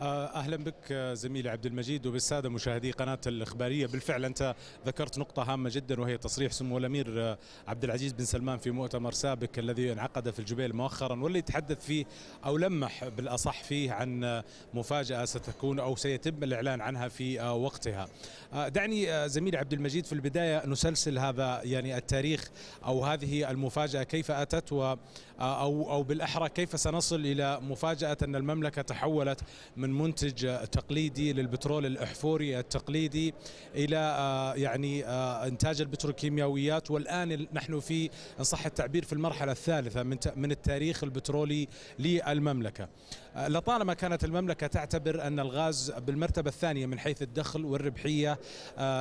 آه، اهلا بك زميلي عبد المجيد وبالساده مشاهدي قناه الاخباريه بالفعل انت ذكرت نقطه هامه جدا وهي تصريح سمو الامير آه، عبد العزيز بن سلمان في مؤتمر سابق الذي انعقد في الجبيل مؤخرا واللي تحدث فيه او لمح بالاصح فيه عن مفاجاه ستكون او سيتم الاعلان عنها في آه، وقتها دعني زميلي عبد المجيد في البدايه نسلسل هذا يعني التاريخ او هذه المفاجاه كيف اتت و او او بالاحرى كيف سنصل الى مفاجاه ان المملكه تحولت من من منتج تقليدي للبترول الاحفوري التقليدي الى آه، يعني آه، انتاج البتروكيماويات والان نحن في ان صح التعبير في المرحله الثالثه من من التاريخ البترولي للمملكه. آه، لطالما كانت المملكه تعتبر ان الغاز بالمرتبه الثانيه من حيث الدخل والربحيه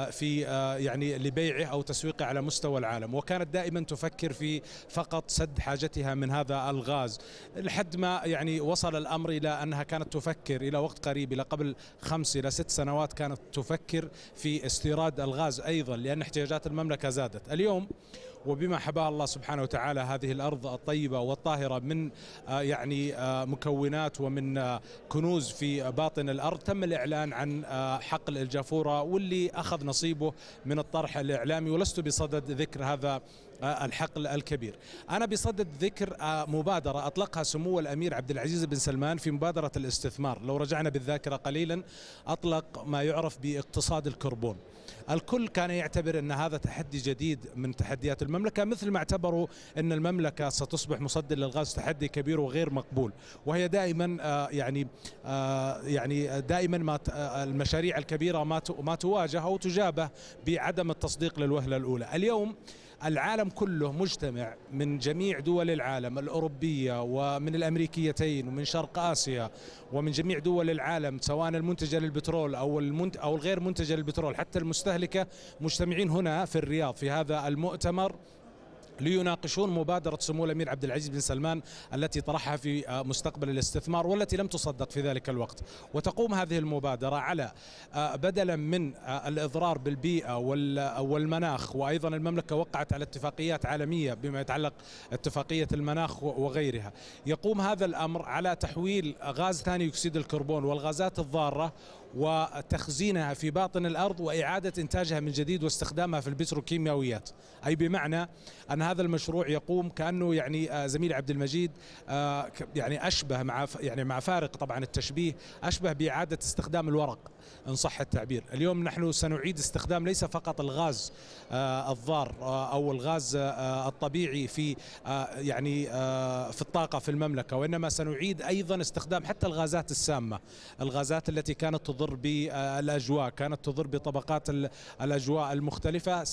في يعني لبيعه او تسويقه على مستوى العالم وكانت دائما تفكر في فقط سد حاجتها من هذا الغاز لحد ما يعني وصل الامر الى انها كانت تفكر الى إلى وقت قريب إلى قبل خمس إلى ست سنوات كانت تفكر في استيراد الغاز أيضا لأن احتياجات المملكة زادت اليوم وبما حباه الله سبحانه وتعالى هذه الارض الطيبه والطاهره من آه، يعني آه، مكونات ومن آه، كنوز في باطن الارض تم الاعلان عن حقل الجافوره واللي اخذ نصيبه من الطرح الاعلامي ولست بصدد ذكر هذا آه، الحقل الكبير أنا بصدد ذكر آه، مبادرة أطلقها سمو الأمير عبد العزيز بن سلمان في مبادرة الاستثمار لو رجعنا بالذاكرة قليلا أطلق ما يعرف باقتصاد الكربون الكل كان يعتبر أن هذا تحدي جديد من تحديات المملكة مثل ما اعتبروا أن المملكة ستصبح مصدر للغاز تحدي كبير وغير مقبول وهي دائما آه، يعني يعني دائما ما المشاريع الكبيرة ما تواجه أو تجابه بعدم التصديق للوهلة الأولى اليوم العالم كله مجتمع من جميع دول العالم الأوروبية ومن الأمريكيتين ومن شرق آسيا ومن جميع دول العالم سواء المنتجة للبترول أو, المنت أو الغير منتجة للبترول حتى المستهلكة مجتمعين هنا في الرياض في هذا المؤتمر ليناقشون مبادرة سمو الأمير عبد العزيز بن سلمان التي طرحها في آه، مستقبل الاستثمار والتي لم تصدق في ذلك الوقت وتقوم هذه المبادرة على آه، بدلا من آه، الإضرار بالبيئة والمناخ وأيضا المملكة وقعت على اتفاقيات عالمية بما يتعلق اتفاقية المناخ وغيرها يقوم هذا الأمر على تحويل غاز ثاني أكسيد الكربون والغازات الضارة وتخزينها في باطن الأرض وإعادة إنتاجها من جديد واستخدامها في البتروكيماويات أي بمعنى أن هذا المشروع يقوم كأنه يعني آه، زميل عبد المجيد آه، يعني أشبه مع يعني مع فارق طبعا التشبيه أشبه بإعادة استخدام الورق إن صح التعبير اليوم نحن سنعيد استخدام ليس فقط الغاز آه، الضار أو الغاز الطبيعي في يعني في الطاقة في المملكة وإنما سنعيد أيضا استخدام حتى الغازات السامة الغازات التي كانت تضر تضر بالاجواء كانت تضر بطبقات الاجواء المختلفه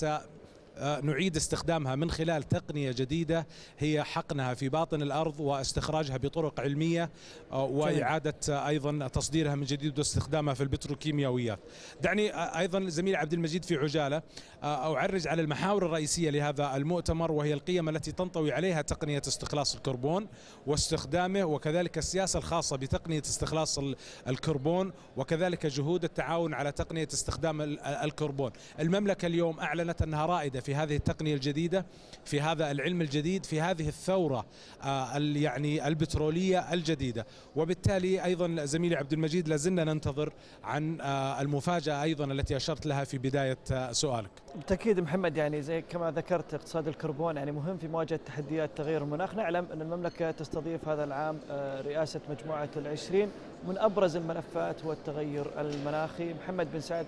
نعيد استخدامها من خلال تقنية جديدة هي حقنها في باطن الأرض واستخراجها بطرق علمية آه، وإعادة آه، أيضا تصديرها من جديد واستخدامها في البتروكيماويات دعني آه، أيضا زميل عبد المجيد في عجالة أعرج على المحاور الرئيسية لهذا المؤتمر وهي القيم التي تنطوي عليها تقنية استخلاص الكربون واستخدامه وكذلك السياسة الخاصة بتقنية استخلاص الكربون وكذلك جهود التعاون على تقنية استخدام الكربون المملكة اليوم أعلنت أنها رائدة في هذه التقنية الجديدة في هذا العلم الجديد في هذه الثورة آه، يعني البترولية الجديدة وبالتالي أيضا زميلي عبد المجيد لازلنا ننتظر عن آه، المفاجأة أيضا التي أشرت لها في بداية آه، سؤالك بالتأكيد محمد يعني زي كما ذكرت اقتصاد الكربون يعني مهم في مواجهة تحديات تغير المناخ نعلم أن المملكة تستضيف هذا العام رئاسة مجموعة العشرين من أبرز الملفات هو التغير المناخي محمد بن سعد